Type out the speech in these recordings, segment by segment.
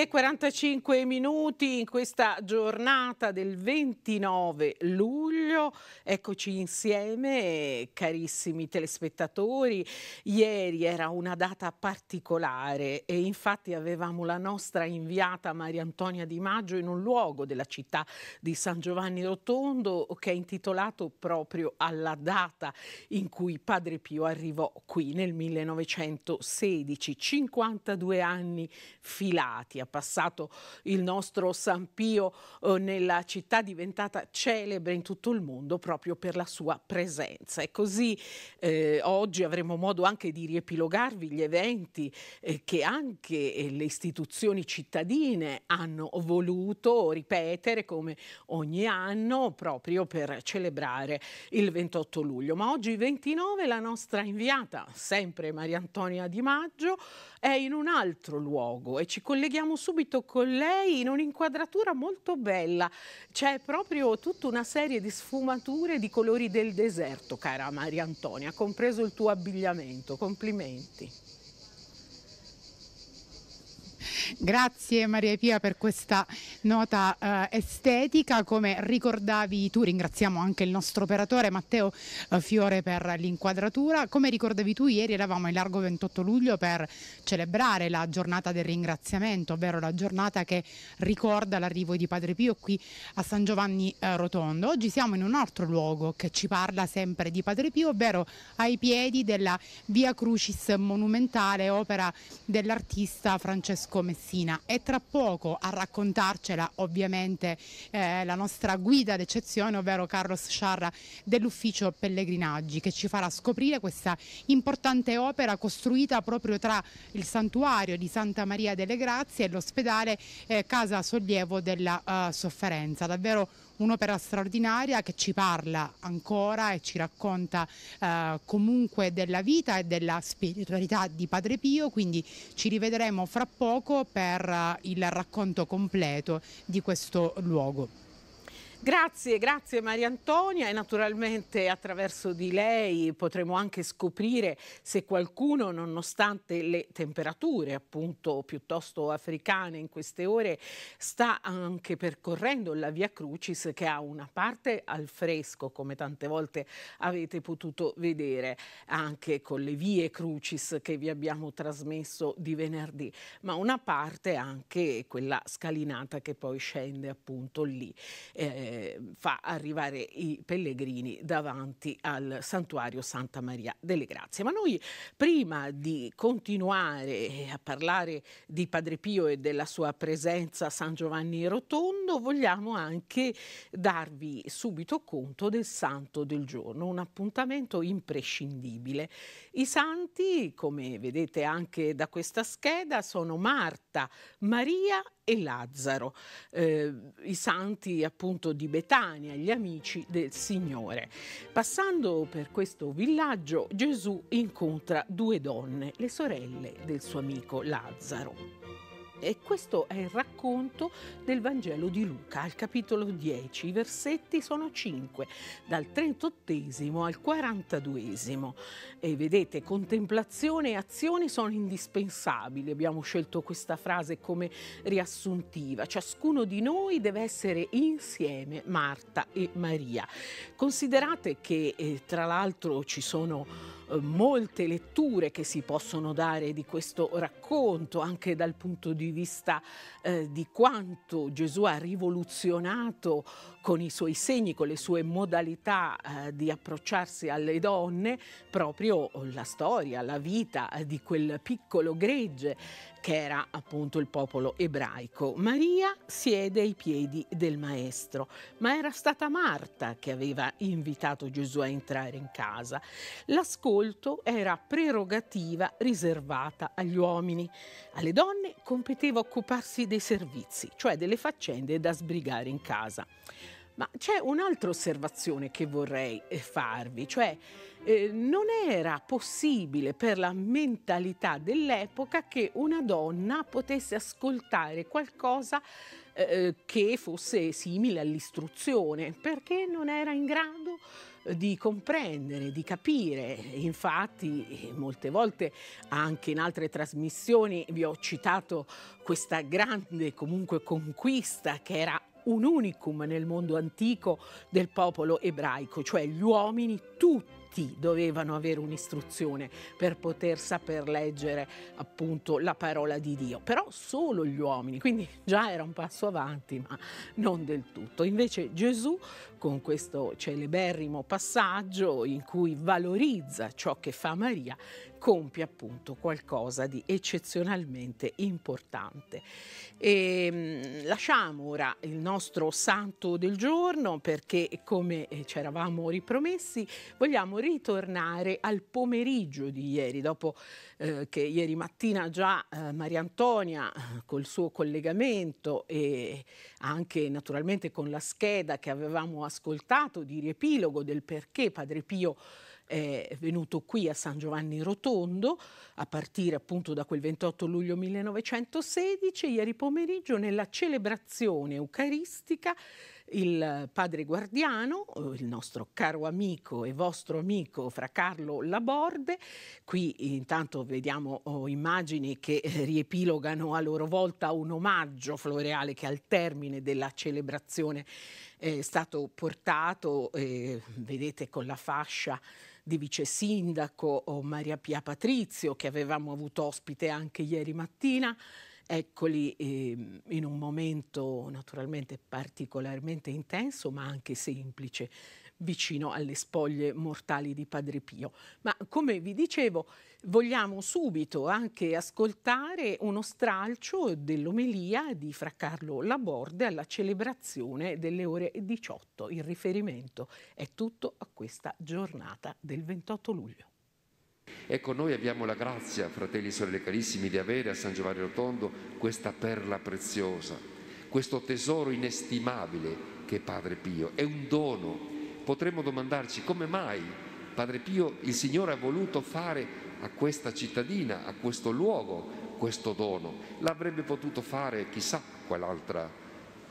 e 45 minuti in questa giornata del 29 luglio. Eccoci insieme, carissimi telespettatori. Ieri era una data particolare e infatti avevamo la nostra inviata Maria Antonia Di Maggio in un luogo della città di San Giovanni Rotondo che è intitolato proprio alla data in cui Padre Pio arrivò qui nel 1916, 52 anni filati appunto passato il nostro San Pio eh, nella città diventata celebre in tutto il mondo proprio per la sua presenza. E così eh, oggi avremo modo anche di riepilogarvi gli eventi eh, che anche eh, le istituzioni cittadine hanno voluto ripetere come ogni anno proprio per celebrare il 28 luglio. Ma oggi 29 la nostra inviata, sempre Maria Antonia Di Maggio, è in un altro luogo e ci colleghiamo subito con lei in un'inquadratura molto bella. C'è proprio tutta una serie di sfumature di colori del deserto, cara Maria Antonia, compreso il tuo abbigliamento. Complimenti. Grazie Maria Pia per questa nota eh, estetica. Come ricordavi tu, ringraziamo anche il nostro operatore Matteo eh, Fiore per l'inquadratura. Come ricordavi tu, ieri eravamo in largo 28 luglio per celebrare la giornata del ringraziamento, ovvero la giornata che ricorda l'arrivo di Padre Pio qui a San Giovanni eh, Rotondo. Oggi siamo in un altro luogo che ci parla sempre di Padre Pio, ovvero ai piedi della Via Crucis Monumentale, opera dell'artista Francesco Messina. Messina e tra poco a raccontarcela ovviamente eh, la nostra guida d'eccezione, ovvero Carlos Sciarra dell'ufficio Pellegrinaggi che ci farà scoprire questa importante opera costruita proprio tra il santuario di Santa Maria delle Grazie e l'ospedale eh, Casa Sollievo della eh, Sofferenza. Davvero un'opera straordinaria che ci parla ancora e ci racconta eh, comunque della vita e della spiritualità di Padre Pio, quindi ci rivedremo fra poco per eh, il racconto completo di questo luogo. Grazie, grazie Maria Antonia e naturalmente attraverso di lei potremo anche scoprire se qualcuno, nonostante le temperature appunto piuttosto africane in queste ore, sta anche percorrendo la Via Crucis che ha una parte al fresco, come tante volte avete potuto vedere anche con le Vie Crucis che vi abbiamo trasmesso di venerdì, ma una parte anche quella scalinata che poi scende appunto lì. Eh, eh, fa arrivare i pellegrini davanti al santuario Santa Maria delle Grazie. Ma noi prima di continuare eh, a parlare di Padre Pio e della sua presenza a San Giovanni Rotondo, vogliamo anche darvi subito conto del santo del giorno, un appuntamento imprescindibile. I santi, come vedete anche da questa scheda, sono Marta, Maria e Lazzaro, eh, i santi appunto di Betania, gli amici del Signore. Passando per questo villaggio Gesù incontra due donne, le sorelle del suo amico Lazzaro. E questo è il racconto del Vangelo di Luca, al capitolo 10. I versetti sono 5, dal 38 al 42. E vedete, contemplazione e azione sono indispensabili. Abbiamo scelto questa frase come riassuntiva. Ciascuno di noi deve essere insieme Marta e Maria. Considerate che, eh, tra l'altro, ci sono eh, molte letture che si possono dare di questo racconto, anche dal punto di vista eh, di quanto Gesù ha rivoluzionato con i suoi segni, con le sue modalità eh, di approcciarsi alle donne, proprio la storia, la vita eh, di quel piccolo gregge che era appunto il popolo ebraico. Maria siede ai piedi del maestro, ma era stata Marta che aveva invitato Gesù a entrare in casa. L'ascolto era prerogativa riservata agli uomini. Alle donne competeva occuparsi dei servizi, cioè delle faccende da sbrigare in casa. Ma c'è un'altra osservazione che vorrei eh, farvi, cioè eh, non era possibile per la mentalità dell'epoca che una donna potesse ascoltare qualcosa eh, eh che fosse simile all'istruzione, perché non era in grado eh, di comprendere, di capire. Infatti, molte volte anche in altre trasmissioni vi ho citato questa grande comunque conquista che era un unicum nel mondo antico del popolo ebraico, cioè gli uomini tutti dovevano avere un'istruzione per poter saper leggere appunto la parola di Dio, però solo gli uomini, quindi già era un passo avanti, ma non del tutto. Invece Gesù con questo celeberrimo passaggio in cui valorizza ciò che fa Maria, compie appunto qualcosa di eccezionalmente importante. E, ehm, lasciamo ora il nostro santo del giorno perché come eh, ci eravamo ripromessi vogliamo ritornare al pomeriggio di ieri dopo eh, che ieri mattina già eh, Maria Antonia eh, col suo collegamento e anche naturalmente con la scheda che avevamo ascoltato di riepilogo del perché Padre Pio è venuto qui a San Giovanni Rotondo a partire appunto da quel 28 luglio 1916. Ieri pomeriggio nella celebrazione eucaristica il padre guardiano, eh, il nostro caro amico e vostro amico Fra Carlo Laborde. Qui intanto vediamo oh, immagini che eh, riepilogano a loro volta un omaggio floreale che al termine della celebrazione è stato portato, eh, vedete con la fascia di vice sindaco Maria Pia Patrizio, che avevamo avuto ospite anche ieri mattina. Eccoli eh, in un momento naturalmente particolarmente intenso ma anche semplice vicino alle spoglie mortali di Padre Pio. Ma come vi dicevo, vogliamo subito anche ascoltare uno stralcio dell'omelia di Fra Carlo Laborde alla celebrazione delle ore 18. Il riferimento è tutto a questa giornata del 28 luglio. Ecco, noi abbiamo la grazia, fratelli e sorelle carissimi, di avere a San Giovanni Rotondo questa perla preziosa, questo tesoro inestimabile che è Padre Pio. È un dono, potremmo domandarci come mai Padre Pio, il Signore ha voluto fare a questa cittadina, a questo luogo, questo dono. L'avrebbe potuto fare chissà qual'altra,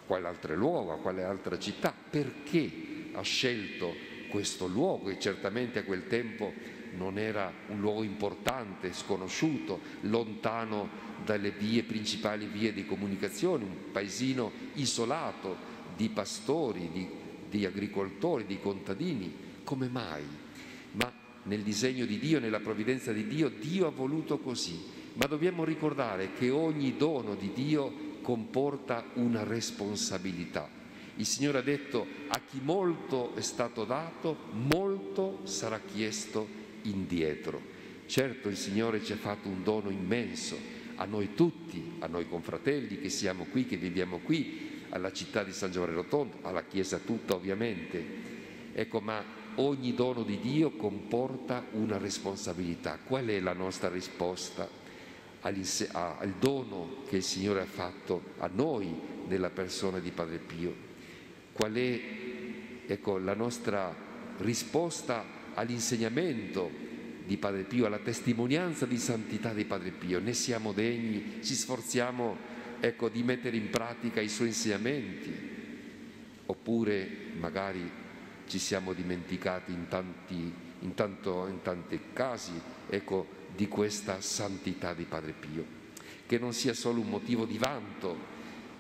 qual'altra luogo, quale altra città. Perché ha scelto questo luogo che certamente a quel tempo non era un luogo importante, sconosciuto, lontano dalle vie, principali vie di comunicazione, un paesino isolato di pastori, di di agricoltori, di contadini, come mai? Ma nel disegno di Dio, nella provvidenza di Dio, Dio ha voluto così. Ma dobbiamo ricordare che ogni dono di Dio comporta una responsabilità. Il Signore ha detto a chi molto è stato dato, molto sarà chiesto indietro. Certo il Signore ci ha fatto un dono immenso, a noi tutti, a noi confratelli che siamo qui, che viviamo qui, alla città di San Giovanni Rotondo, alla Chiesa tutta ovviamente. Ecco, ma ogni dono di Dio comporta una responsabilità. Qual è la nostra risposta al dono che il Signore ha fatto a noi nella persona di Padre Pio? Qual è ecco, la nostra risposta all'insegnamento di Padre Pio, alla testimonianza di santità di Padre Pio? Ne siamo degni, ci sforziamo ecco, di mettere in pratica i suoi insegnamenti, oppure magari ci siamo dimenticati in tanti, in tanto, in tanti casi ecco, di questa santità di Padre Pio, che non sia solo un motivo di vanto,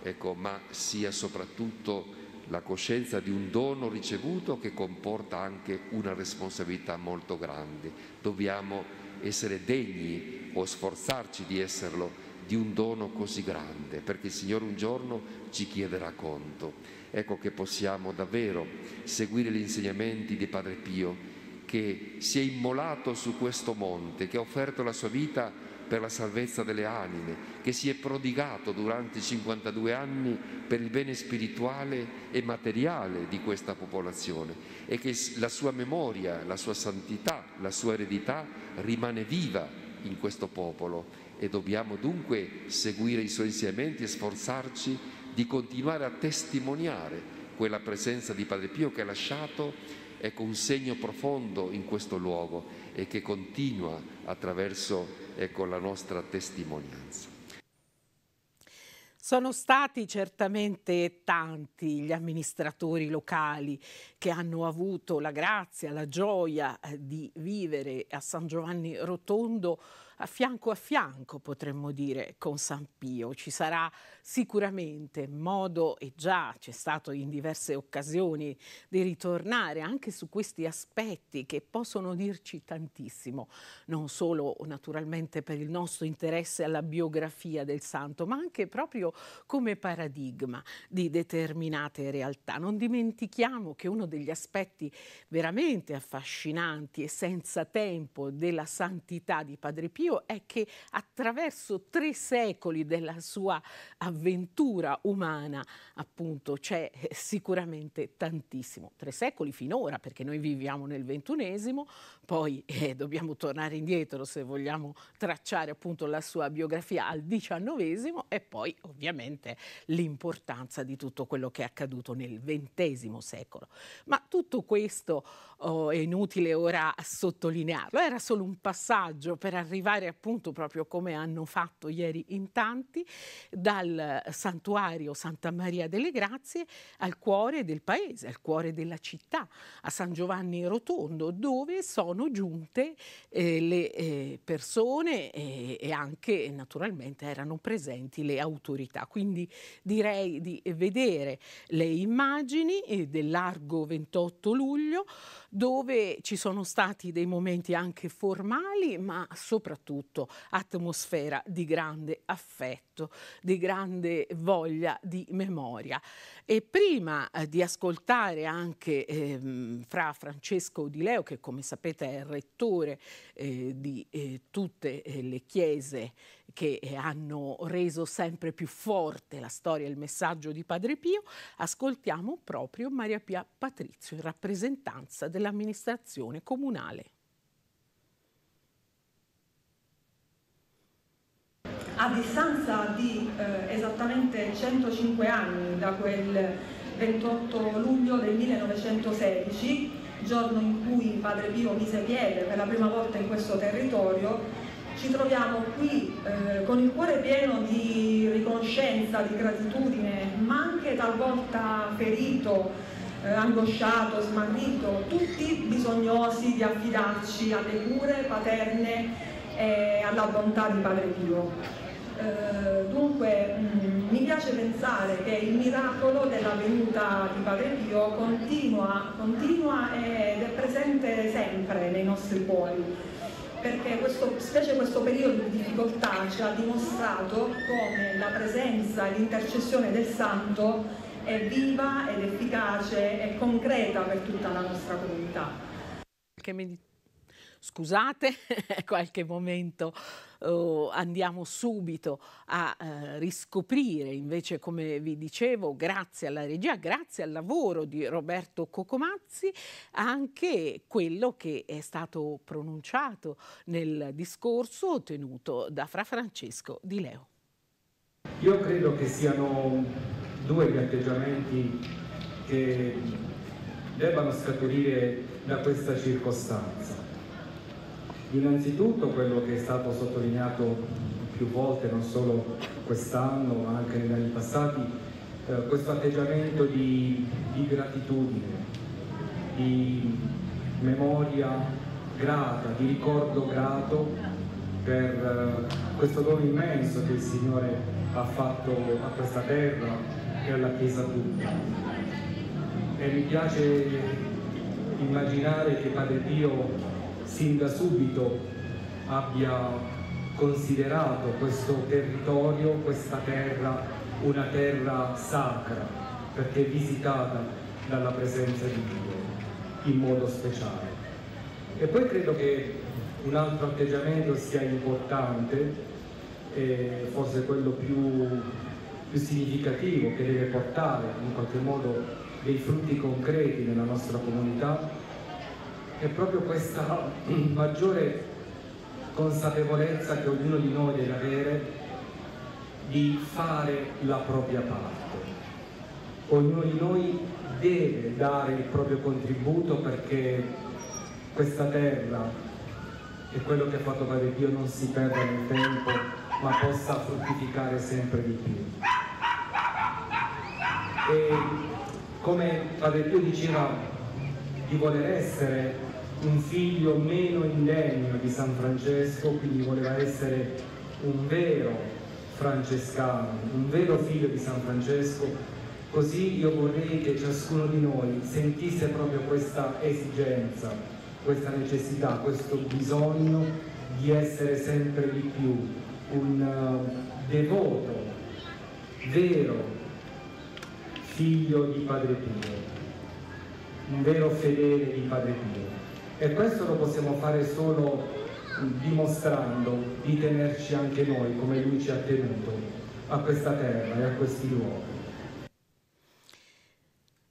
ecco, ma sia soprattutto la coscienza di un dono ricevuto che comporta anche una responsabilità molto grande. Dobbiamo essere degni o sforzarci di esserlo di un dono così grande, perché il Signore un giorno ci chiederà conto. Ecco che possiamo davvero seguire gli insegnamenti di Padre Pio, che si è immolato su questo monte, che ha offerto la sua vita per la salvezza delle anime, che si è prodigato durante 52 anni per il bene spirituale e materiale di questa popolazione e che la sua memoria, la sua santità, la sua eredità rimane viva in questo popolo e dobbiamo dunque seguire i suoi insegnamenti e sforzarci di continuare a testimoniare quella presenza di Padre Pio che ha lasciato ecco, un segno profondo in questo luogo e che continua attraverso ecco, la nostra testimonianza. Sono stati certamente tanti gli amministratori locali che hanno avuto la grazia, la gioia eh, di vivere a San Giovanni Rotondo a fianco a fianco, potremmo dire, con San Pio. Ci sarà sicuramente modo, e già c'è stato in diverse occasioni, di ritornare anche su questi aspetti che possono dirci tantissimo, non solo naturalmente per il nostro interesse alla biografia del santo, ma anche proprio come paradigma di determinate realtà. Non dimentichiamo che uno degli aspetti veramente affascinanti e senza tempo della santità di Padre Pio Dio è che attraverso tre secoli della sua avventura umana, appunto, c'è eh, sicuramente tantissimo. Tre secoli finora, perché noi viviamo nel ventunesimo, poi eh, dobbiamo tornare indietro se vogliamo tracciare appunto la sua biografia al diciannovesimo e poi ovviamente l'importanza di tutto quello che è accaduto nel ventesimo secolo. Ma tutto questo oh, è inutile ora sottolinearlo, era solo un passaggio per arrivare iniziare appunto proprio come hanno fatto ieri in tanti dal santuario Santa Maria delle Grazie al cuore del paese, al cuore della città, a San Giovanni Rotondo, dove sono giunte eh, le eh, persone e, eh, e anche naturalmente erano presenti le autorità. Quindi direi di vedere le immagini eh, del largo 28 luglio dove ci sono stati dei momenti anche formali, ma soprattutto atmosfera di grande affetto, di grande voglia di memoria. E prima eh, di ascoltare anche ehm, fra Francesco Di Leo, che come sapete è il rettore eh, di eh, tutte eh, le chiese che eh, hanno reso sempre più forte la storia e il messaggio di Padre Pio, ascoltiamo proprio Maria Pia Patrizio in rappresentanza dell'amministrazione comunale. A distanza di eh, esattamente 105 anni da quel 28 luglio del 1916, giorno in cui Padre Pio mise piede per la prima volta in questo territorio, ci troviamo qui eh, con il cuore pieno di riconoscenza, di gratitudine, ma anche talvolta ferito, eh, angosciato, smarrito, tutti bisognosi di affidarci alle cure paterne e alla bontà di Padre Dio. Uh, eh, dunque mh, mm, mi piace pensare che il miracolo della venuta di Padre Dio continua, continua ed è presente sempre nei nostri cuori perché questo, specie questo periodo di difficoltà ci ha dimostrato come la presenza e l'intercessione del Santo è viva ed efficace e concreta per tutta la nostra comunità. Che medit- scusate, qualche momento oh, andiamo subito a eh, riscoprire invece come vi dicevo grazie alla regia, grazie al lavoro di Roberto Cocomazzi anche quello che è stato pronunciato nel discorso tenuto da Fra Francesco Di Leo. Io credo che siano due gli atteggiamenti che debbano scaturire da questa circostanza. Innanzitutto quello che è stato sottolineato più volte, non solo quest'anno ma anche negli anni passati, eh, questo atteggiamento di, di gratitudine, di memoria grata, di ricordo grato per eh, questo dono immenso che il Signore ha fatto a questa terra e alla Chiesa tutta. E mi piace immaginare che Padre Dio sin da subito abbia considerato questo territorio, questa terra, una terra sacra, perché visitata dalla presenza di Dio in modo speciale. E poi credo che un altro atteggiamento sia importante, eh, forse quello più, più significativo, che deve portare in qualche modo dei frutti concreti nella nostra comunità, è proprio questa maggiore consapevolezza che ognuno di noi deve avere di fare la propria parte. Ognuno di noi deve dare il proprio contributo perché questa terra e quello che ha fatto Padre Dio non si perda nel tempo ma possa fruttificare sempre di più. E come Padre Dio diceva di voler essere un figlio meno indegno di San Francesco, quindi voleva essere un vero francescano, un vero figlio di San Francesco, così io vorrei che ciascuno di noi sentisse proprio questa esigenza, questa necessità, questo bisogno di essere sempre di più un eh, devoto, vero figlio di Padre Pio, un vero fedele di Padre Pio e questo lo possiamo fare solo dimostrando di tenerci anche noi come lui ci ha tenuto a questa terra e a questi luoghi.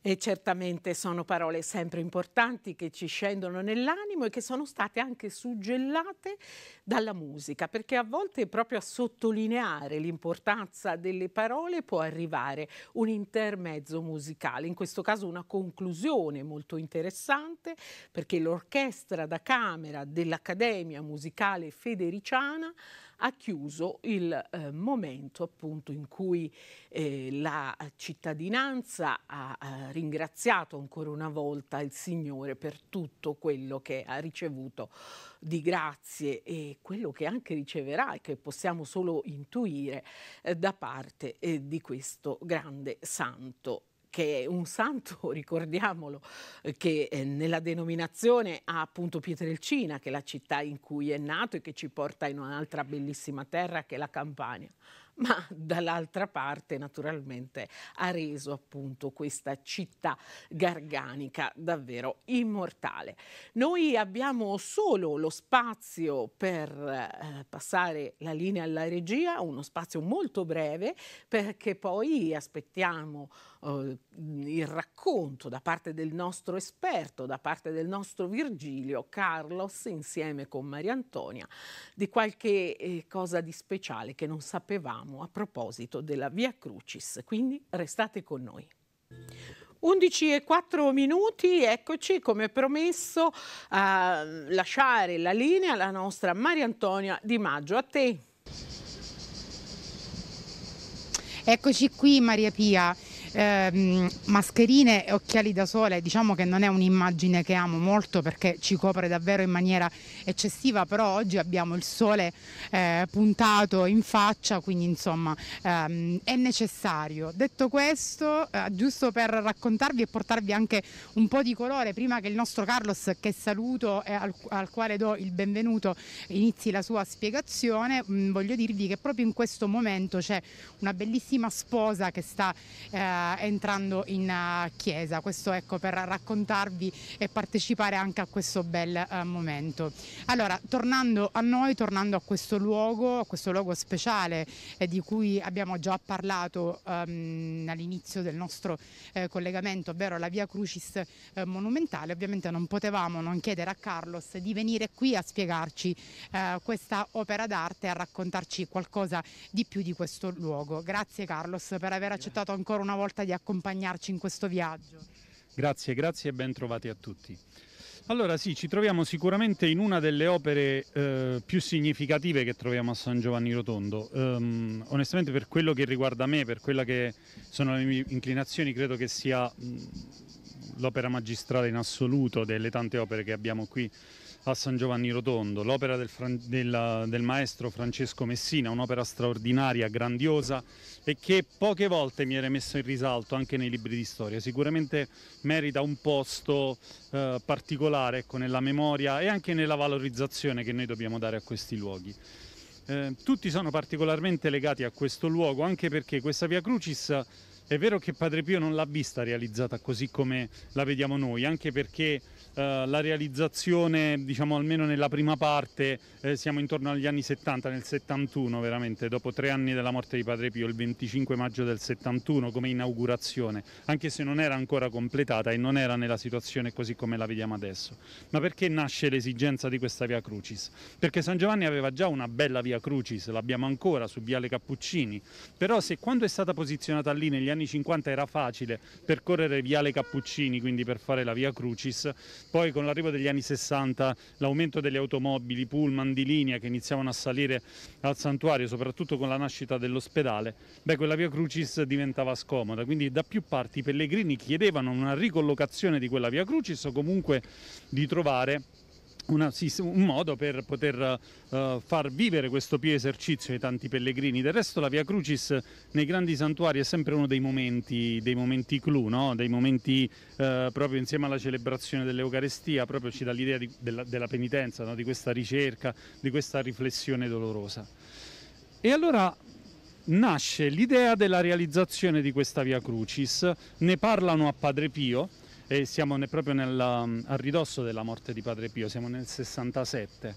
E certamente sono parole sempre importanti che ci scendono nell'animo e che sono state anche suggellate dalla musica, perché a volte proprio a sottolineare l'importanza delle parole può arrivare un intermezzo musicale, in questo caso una conclusione molto interessante, perché l'orchestra da camera dell'Accademia Musicale Federiciana ha chiuso il eh, momento appunto in cui eh, la cittadinanza ha, ha ringraziato ancora una volta il Signore per tutto quello che ha ricevuto di grazie e quello che anche riceverà e che possiamo solo intuire eh, da parte eh, di questo grande santo che è un santo, ricordiamolo, eh, che eh, nella denominazione ha appunto Pietrelcina, che è la città in cui è nato e che ci porta in un'altra bellissima terra che è la Campania ma dall'altra parte naturalmente ha reso appunto questa città garganica davvero immortale. Noi abbiamo solo lo spazio per eh, passare la linea alla regia, uno spazio molto breve perché poi aspettiamo eh, il racconto da parte del nostro esperto, da parte del nostro Virgilio, Carlos, insieme con Maria Antonia, di qualche eh, cosa di speciale che non sapevamo a proposito della Via Crucis. Quindi restate con noi. 11 e 4 minuti, eccoci come promesso a lasciare la linea alla nostra Maria Antonia Di Maggio. A te. Eccoci qui Maria Pia ehm, mascherine e occhiali da sole, diciamo che non è un'immagine che amo molto perché ci copre davvero in maniera eccessiva, però oggi abbiamo il sole eh, puntato in faccia, quindi insomma ehm, è necessario. Detto questo, eh, giusto per raccontarvi e portarvi anche un po' di colore, prima che il nostro Carlos, che saluto e al, al quale do il benvenuto, inizi la sua spiegazione, mh, mm, voglio dirvi che proprio in questo momento c'è una bellissima sposa che sta... Eh, eh, entrando in eh, chiesa. Questo ecco per raccontarvi e partecipare anche a questo bel eh, momento. Allora, tornando a noi, tornando a questo luogo, a questo luogo speciale di cui abbiamo già parlato um, all'inizio del nostro collegamento, ovvero la via Crucis monumentale, ovviamente non potevamo non chiedere a Carlos di venire qui a spiegarci eh, questa opera d'arte e a raccontarci qualcosa di più di questo luogo. Grazie Carlos per aver accettato ancora una volta volta di accompagnarci in questo viaggio. Grazie, grazie e ben trovati a tutti. Allora sì, ci troviamo sicuramente in una delle opere eh, più significative che troviamo a San Giovanni Rotondo. Um, onestamente per quello che riguarda me, per quelle che sono le mie inclinazioni, credo che sia mh, mm, l'opera magistrale in assoluto delle tante opere che abbiamo qui a San Giovanni Rotondo, l'opera del, del, del maestro Francesco Messina, un'opera straordinaria, grandiosa e che poche volte mi era messo in risalto anche nei libri di storia. Sicuramente merita un posto eh, particolare ecco, nella memoria e anche nella valorizzazione che noi dobbiamo dare a questi luoghi. Eh, tutti sono particolarmente legati a questo luogo anche perché questa Via Crucis è vero che Padre Pio non l'ha vista realizzata così come la vediamo noi, anche perché eh, la realizzazione, diciamo almeno nella prima parte, eh, siamo intorno agli anni 70, nel 71 veramente, dopo tre anni della morte di Padre Pio, il 25 maggio del 71 come inaugurazione, anche se non era ancora completata e non era nella situazione così come la vediamo adesso. Ma perché nasce l'esigenza di questa Via Crucis? Perché San Giovanni aveva già una bella Via Crucis, l'abbiamo ancora su Viale Cappuccini, però se quando è stata posizionata lì negli anni 50 era facile percorrere Viale Cappuccini, quindi per fare la Via Crucis, poi con l'arrivo degli anni 60 l'aumento delle automobili, pullman di linea che iniziavano a salire al santuario, soprattutto con la nascita dell'ospedale, beh, quella via Crucis diventava scomoda, quindi da più parti i pellegrini chiedevano una ricollocazione di quella via Crucis o comunque di trovare una, un modo per poter uh, far vivere questo pio esercizio ai tanti pellegrini. Del resto la Via Crucis nei grandi santuari è sempre uno dei momenti, dei momenti clou, no? dei momenti uh, proprio insieme alla celebrazione dell'Eucarestia, proprio ci dà l'idea di, della, della, penitenza, no? di questa ricerca, di questa riflessione dolorosa. E allora nasce l'idea della realizzazione di questa Via Crucis, ne parlano a Padre Pio, e siamo ne, proprio nel, a ridosso della morte di Padre Pio, siamo nel 67.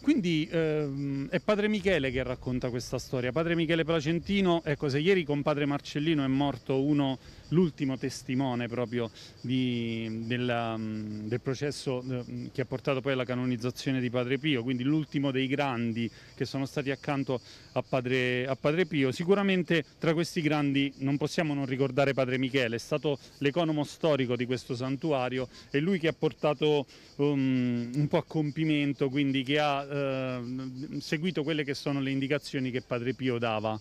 Quindi ehm, è Padre Michele che racconta questa storia. Padre Michele Placentino, ecco se ieri con Padre Marcellino è morto uno l'ultimo testimone proprio di, della, mm, del processo eh, mm, che ha portato poi alla canonizzazione di Padre Pio, quindi l'ultimo dei grandi che sono stati accanto a Padre, a Padre Pio. Sicuramente tra questi grandi non possiamo non ricordare Padre Michele, è stato l'economo storico di questo santuario, e lui che ha portato um, un po' a compimento, quindi che ha uh, seguito quelle che sono le indicazioni che Padre Pio dava uh,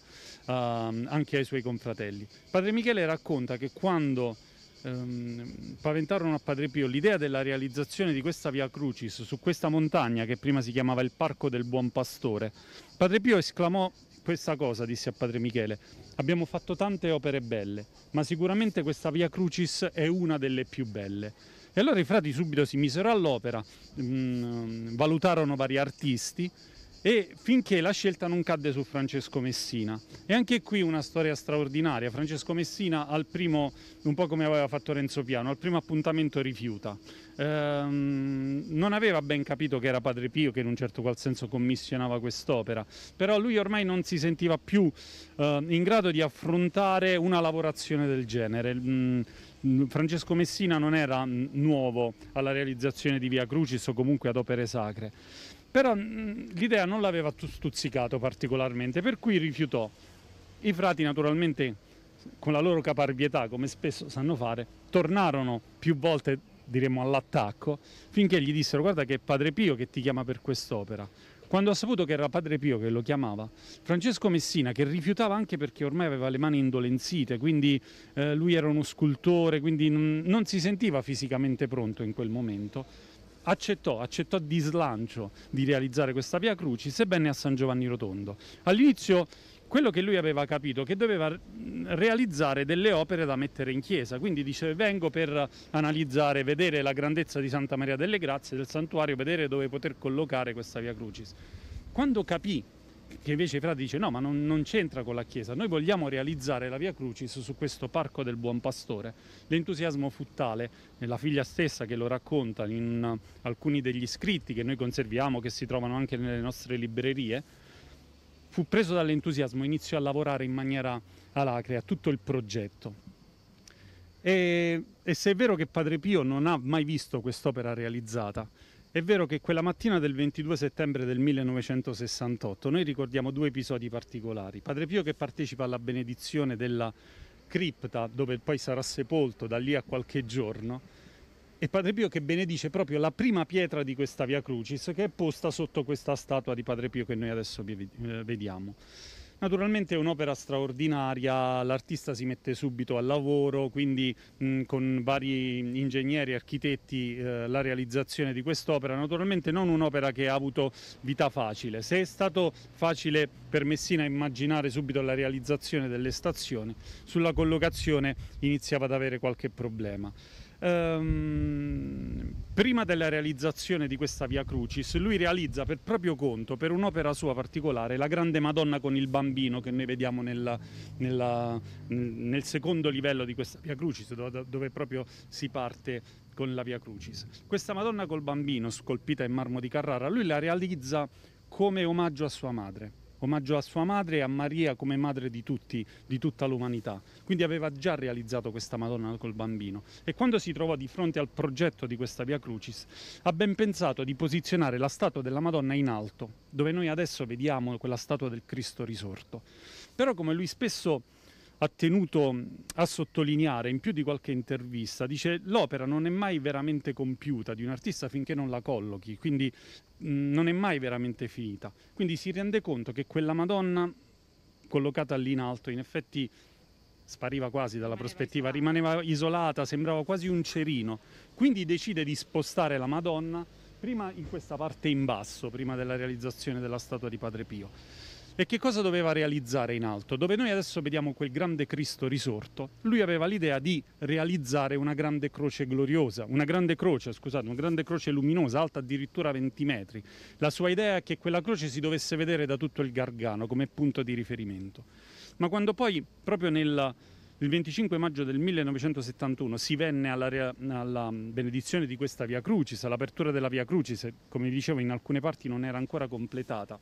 anche ai suoi confratelli. Padre Michele racconta che quando ehm, paventarono a Padre Pio l'idea della realizzazione di questa via Crucis su questa montagna che prima si chiamava il Parco del Buon Pastore, Padre Pio esclamò questa cosa, disse a Padre Michele, abbiamo fatto tante opere belle, ma sicuramente questa via Crucis è una delle più belle. E allora i frati subito si misero all'opera, mh, mm, valutarono vari artisti, e finché la scelta non cadde su Francesco Messina. E anche qui una storia straordinaria. Francesco Messina al primo, un po' come aveva fatto Renzo Piano, al primo appuntamento rifiuta. Ehm, non aveva ben capito che era Padre Pio che in un certo qual senso commissionava quest'opera, però lui ormai non si sentiva più eh, in grado di affrontare una lavorazione del genere. Mm, mm, Francesco Messina non era mm, nuovo alla realizzazione di Via Crucis o comunque ad opere sacre però mm, l'idea non l'aveva stuzzicato particolarmente, per cui rifiutò. I frati naturalmente, con la loro caparbietà, come spesso sanno fare, tornarono più volte, diremmo, all'attacco, finché gli dissero guarda che è Padre Pio che ti chiama per quest'opera. Quando ha saputo che era Padre Pio che lo chiamava, Francesco Messina, che rifiutava anche perché ormai aveva le mani indolenzite, quindi eh, lui era uno scultore, quindi non si sentiva fisicamente pronto in quel momento, accettò, accettò di slancio di realizzare questa Via Cruci, sebbene a San Giovanni Rotondo. All'inizio quello che lui aveva capito è che doveva realizzare delle opere da mettere in chiesa, quindi dice vengo per analizzare, vedere la grandezza di Santa Maria delle Grazie, del santuario, vedere dove poter collocare questa Via Crucis. Quando capì che invece Fra dice no ma non, non c'entra con la Chiesa, noi vogliamo realizzare la Via Crucis su questo parco del Buon Pastore. L'entusiasmo fu tale, nella figlia stessa che lo racconta in alcuni degli scritti che noi conserviamo, che si trovano anche nelle nostre librerie, fu preso dall'entusiasmo, iniziò a lavorare in maniera alacre a tutto il progetto. E, e se è vero che Padre Pio non ha mai visto quest'opera realizzata, è vero che quella mattina del 22 settembre del 1968 noi ricordiamo due episodi particolari. Padre Pio che partecipa alla benedizione della cripta dove poi sarà sepolto da lì a qualche giorno e Padre Pio che benedice proprio la prima pietra di questa Via Crucis che è posta sotto questa statua di Padre Pio che noi adesso eh, vediamo. Naturalmente è un'opera straordinaria, l'artista si mette subito al lavoro, quindi mh, con vari ingegneri, architetti eh, la realizzazione di quest'opera, naturalmente non un'opera che ha avuto vita facile. Se è stato facile per Messina immaginare subito la realizzazione delle stazioni, sulla collocazione iniziava ad avere qualche problema. Um, prima della realizzazione di questa Via Crucis, lui realizza per proprio conto, per un'opera sua particolare, la Grande Madonna con il bambino che noi vediamo nella, nella, nel secondo livello di questa Via Crucis, dove, dove proprio si parte con la Via Crucis. Questa Madonna col bambino, scolpita in marmo di Carrara, lui la realizza come omaggio a sua madre omaggio a sua madre e a Maria come madre di tutti, di tutta l'umanità. Quindi aveva già realizzato questa Madonna col bambino e quando si trovò di fronte al progetto di questa Via Crucis ha ben pensato di posizionare la statua della Madonna in alto, dove noi adesso vediamo quella statua del Cristo risorto. Però come lui spesso ha tenuto mm, a sottolineare in più di qualche intervista. Dice l'opera non è mai veramente compiuta di un artista finché non la collochi, quindi mh, mm, non è mai veramente finita. Quindi si rende conto che quella Madonna collocata lì in alto in effetti spariva quasi dalla rimaneva prospettiva, isolata. rimaneva isolata, sembrava quasi un cerino. Quindi decide di spostare la Madonna prima in questa parte in basso, prima della realizzazione della statua di Padre Pio. E che cosa doveva realizzare in alto? Dove noi adesso vediamo quel grande Cristo risorto, lui aveva l'idea di realizzare una grande croce gloriosa, una grande croce, scusate, una grande croce luminosa, alta addirittura 20 metri. La sua idea è che quella croce si dovesse vedere da tutto il Gargano come punto di riferimento. Ma quando poi, proprio nel il 25 maggio del 1971 si venne alla, alla benedizione di questa Via Crucis, all'apertura della Via Crucis, come dicevo in alcune parti non era ancora completata.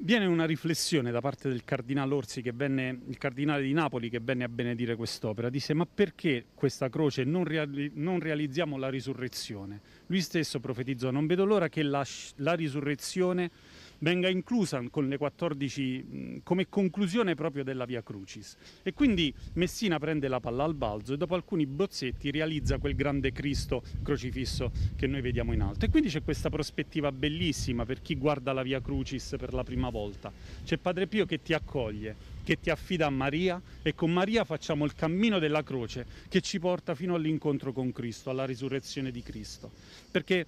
Viene una riflessione da parte del cardinale Orsi, che venne, il cardinale di Napoli, che venne a benedire quest'opera. Disse: Ma perché questa croce non, reali non realizziamo la risurrezione? Lui stesso profetizzò: Non vedo l'ora che la, la risurrezione venga inclusa con le 14 come conclusione proprio della Via Crucis. E quindi Messina prende la palla al balzo e dopo alcuni bozzetti realizza quel grande Cristo crocifisso che noi vediamo in alto. E quindi c'è questa prospettiva bellissima per chi guarda la Via Crucis per la prima volta. C'è Padre Pio che ti accoglie, che ti affida a Maria e con Maria facciamo il cammino della croce che ci porta fino all'incontro con Cristo, alla risurrezione di Cristo. Perché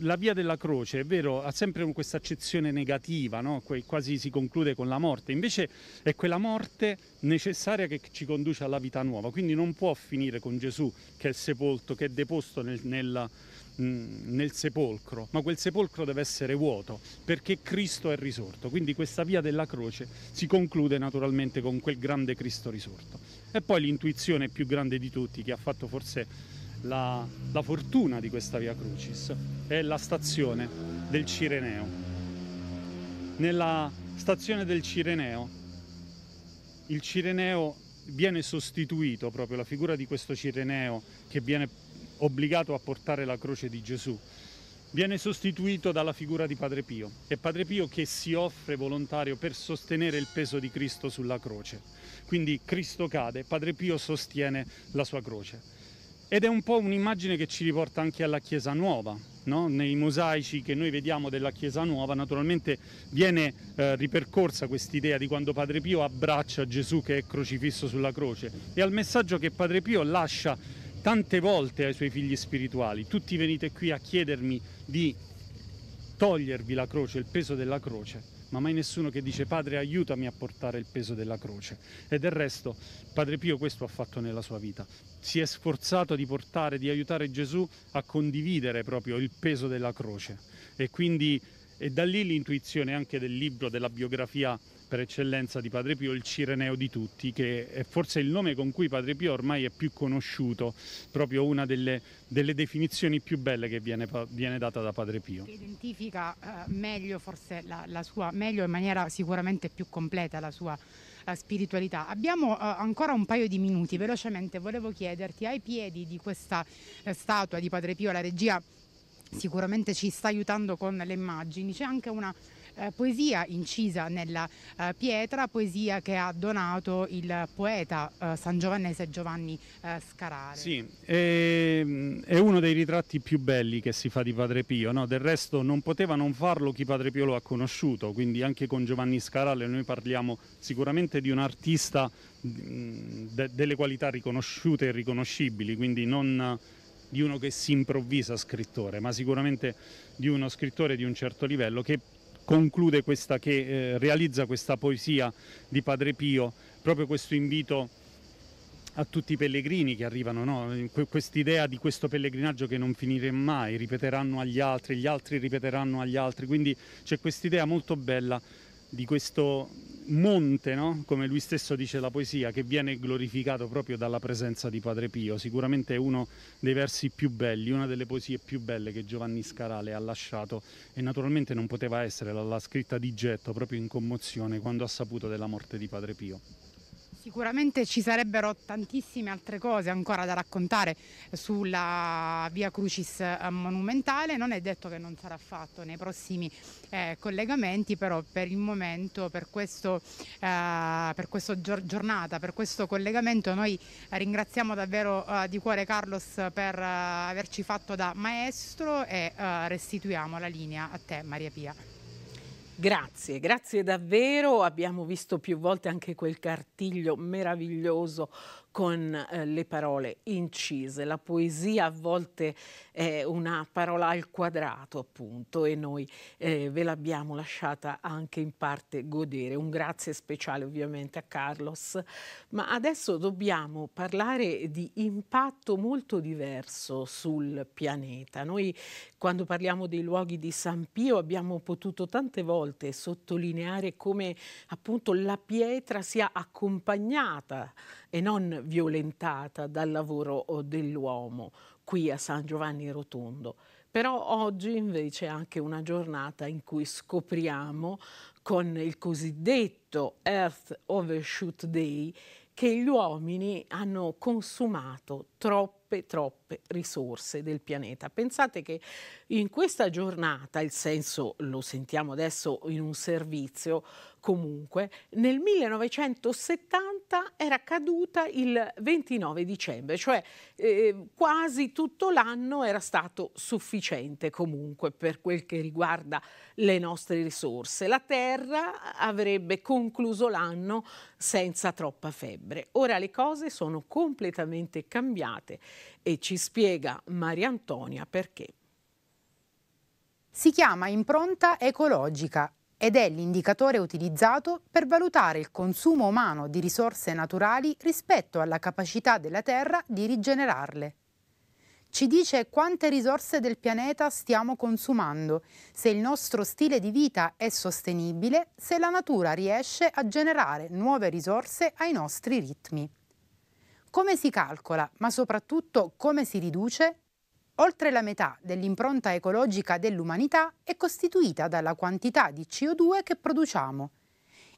la via della croce, è vero, ha sempre questa accezione negativa, no? quasi si conclude con la morte, invece è quella morte necessaria che ci conduce alla vita nuova, quindi non può finire con Gesù che è sepolto, che è deposto nel, nella, mm, nel sepolcro, ma quel sepolcro deve essere vuoto perché Cristo è risorto. Quindi questa via della croce si conclude naturalmente con quel grande Cristo risorto. E poi l'intuizione più grande di tutti che ha fatto forse la, la fortuna di questa Via Crucis, è la stazione del Cireneo. Nella stazione del Cireneo, il Cireneo viene sostituito proprio la figura di questo Cireneo che viene obbligato a portare la croce di Gesù, viene sostituito dalla figura di Padre Pio. È Padre Pio che si offre volontario per sostenere il peso di Cristo sulla croce. Quindi Cristo cade, Padre Pio sostiene la sua croce. Ed è un po' un'immagine che ci riporta anche alla Chiesa Nuova, No? nei mosaici che noi vediamo della Chiesa Nuova, naturalmente viene eh, ripercorsa quest'idea di quando Padre Pio abbraccia Gesù che è crocifisso sulla croce e al messaggio che Padre Pio lascia tante volte ai suoi figli spirituali. Tutti venite qui a chiedermi di togliervi la croce, il peso della croce ma mai nessuno che dice Padre aiutami a portare il peso della croce. E del resto Padre Pio questo ha fatto nella sua vita. Si è sforzato di portare, di aiutare Gesù a condividere proprio il peso della croce. E quindi è da lì l'intuizione anche del libro, della biografia per eccellenza di Padre Pio, il Cireneo di tutti, che è forse il nome con cui Padre Pio ormai è più conosciuto, proprio una delle, delle definizioni più belle che viene, viene, data da Padre Pio. Che identifica eh, meglio, forse la, la sua, meglio in maniera sicuramente più completa la sua spiritualità. Abbiamo uh, ancora un paio di minuti, velocemente volevo chiederti ai piedi di questa uh, statua di Padre Pio, la regia sicuramente ci sta aiutando con le immagini, c'è anche una eh, poesia incisa nella eh, pietra, poesia che ha donato il poeta eh, Giovannese Giovanni eh, Scarare. Sì, è, ehm, è, uno dei ritratti più belli che si fa di Padre Pio, no? del resto non poteva non farlo chi Padre Pio lo ha conosciuto, quindi anche con Giovanni Scarale noi parliamo sicuramente di un artista mm, de, delle qualità riconosciute e riconoscibili, quindi non di uno che si improvvisa scrittore, ma sicuramente di uno scrittore di un certo livello che conclude questa, che eh, realizza questa poesia di Padre Pio, proprio questo invito a tutti i pellegrini che arrivano, no? quest'idea di questo pellegrinaggio che non finirà mai, ripeteranno agli altri, gli altri ripeteranno agli altri, quindi c'è quest'idea molto bella di questo monte, no? come lui stesso dice la poesia, che viene glorificato proprio dalla presenza di Padre Pio. Sicuramente è uno dei versi più belli, una delle poesie più belle che Giovanni Scarale ha lasciato e naturalmente non poteva essere la, scritta di getto proprio in commozione quando ha saputo della morte di Padre Pio. Sicuramente ci sarebbero tantissime altre cose ancora da raccontare sulla via Crucis eh, monumentale, non è detto che non sarà fatto nei prossimi eh, collegamenti, però per il momento, per, questo, eh, per questa giornata, per questo collegamento noi ringraziamo davvero eh, di cuore Carlos per eh, averci fatto da maestro e eh, restituiamo la linea a te Maria Pia. Grazie, grazie davvero. Abbiamo visto più volte anche quel cartiglio meraviglioso con eh, le parole incise. La poesia a volte è una parola al quadrato, appunto, e noi eh, ve l'abbiamo lasciata anche in parte godere. Un grazie speciale ovviamente a Carlos. Ma adesso dobbiamo parlare di impatto molto diverso sul pianeta. Noi quando parliamo dei luoghi di San Pio abbiamo potuto tante volte sottolineare come appunto la pietra sia accompagnata e non violentata dal lavoro dell'uomo qui a San Giovanni Rotondo. Però oggi invece è anche una giornata in cui scopriamo con il cosiddetto Earth Overshoot Day che gli uomini hanno consumato troppe, troppe risorse del pianeta. Pensate che in questa giornata, il senso lo sentiamo adesso in un servizio, comunque, nel 1970 era caduta il 29 dicembre, cioè eh, quasi tutto l'anno era stato sufficiente comunque per quel che riguarda le nostre risorse. La Terra avrebbe concluso l'anno senza troppa febbre. Ora le cose sono completamente cambiate giornate e ci spiega Maria Antonia perché. Si chiama impronta ecologica ed è l'indicatore utilizzato per valutare il consumo umano di risorse naturali rispetto alla capacità della Terra di rigenerarle. Ci dice quante risorse del pianeta stiamo consumando, se il nostro stile di vita è sostenibile, se la natura riesce a generare nuove risorse ai nostri ritmi. Come si calcola, ma soprattutto come si riduce? Oltre la metà dell'impronta ecologica dell'umanità è costituita dalla quantità di CO2 che produciamo.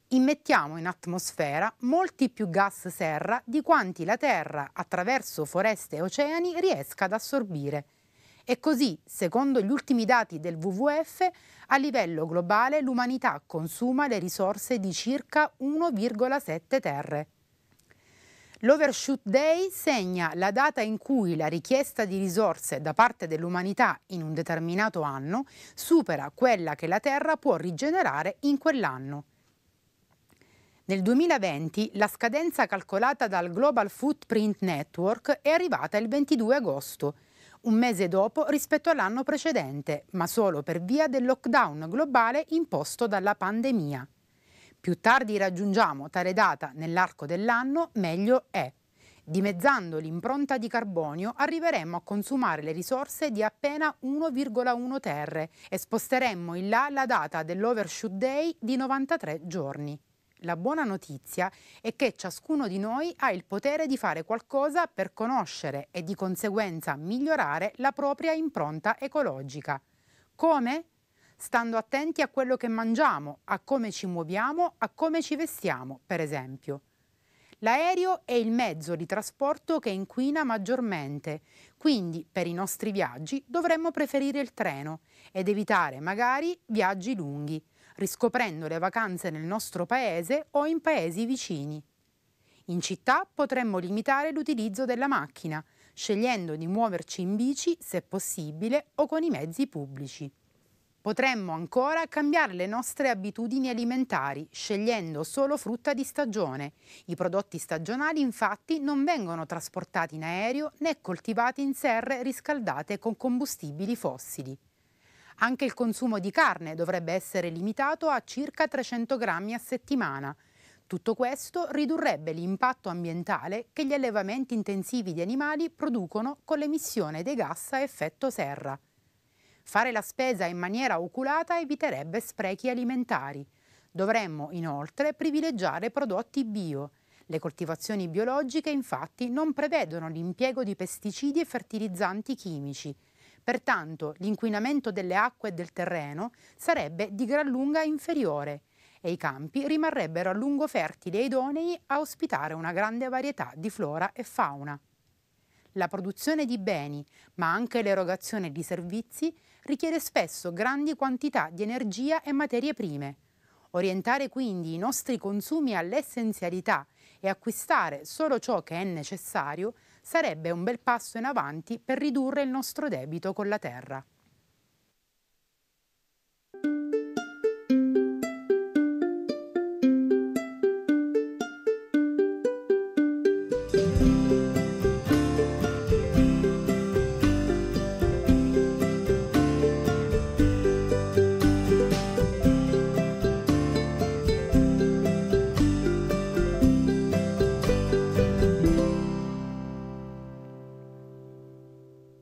Immettiamo in atmosfera molti più gas serra di quanti la Terra, attraverso foreste e oceani, riesca ad assorbire. E così, secondo gli ultimi dati del WWF, a livello globale l'umanità consuma le risorse di circa 1,7 terre. L'Overshoot Day segna la data in cui la richiesta di risorse da parte dell'umanità in un determinato anno supera quella che la Terra può rigenerare in quell'anno. Nel 2020 la scadenza calcolata dal Global Footprint Network è arrivata il 22 agosto, un mese dopo rispetto all'anno precedente, ma solo per via del lockdown globale imposto dalla pandemia. Più tardi raggiungiamo tale data nell'arco dell'anno, meglio è. Dimezzando l'impronta di carbonio arriveremmo a consumare le risorse di appena 1,1 terre e sposteremmo in là la data dell'overshoot day di 93 giorni. La buona notizia è che ciascuno di noi ha il potere di fare qualcosa per conoscere e di conseguenza migliorare la propria impronta ecologica. Come? stando attenti a quello che mangiamo, a come ci muoviamo, a come ci vestiamo, per esempio. L'aereo è il mezzo di trasporto che inquina maggiormente, quindi per i nostri viaggi dovremmo preferire il treno ed evitare magari viaggi lunghi, riscoprendo le vacanze nel nostro paese o in paesi vicini. In città potremmo limitare l'utilizzo della macchina, scegliendo di muoverci in bici se possibile o con i mezzi pubblici. Potremmo ancora cambiare le nostre abitudini alimentari scegliendo solo frutta di stagione. I prodotti stagionali infatti non vengono trasportati in aereo né coltivati in serre riscaldate con combustibili fossili. Anche il consumo di carne dovrebbe essere limitato a circa 300 grammi a settimana. Tutto questo ridurrebbe l'impatto ambientale che gli allevamenti intensivi di animali producono con l'emissione dei gas a effetto serra. Fare la spesa in maniera oculata eviterebbe sprechi alimentari. Dovremmo inoltre privilegiare prodotti bio. Le coltivazioni biologiche infatti non prevedono l'impiego di pesticidi e fertilizzanti chimici. Pertanto l'inquinamento delle acque e del terreno sarebbe di gran lunga inferiore e i campi rimarrebbero a lungo fertili e idonei a ospitare una grande varietà di flora e fauna. La produzione di beni, ma anche l'erogazione di servizi, richiede spesso grandi quantità di energia e materie prime. Orientare quindi i nostri consumi all'essenzialità e acquistare solo ciò che è necessario sarebbe un bel passo in avanti per ridurre il nostro debito con la terra.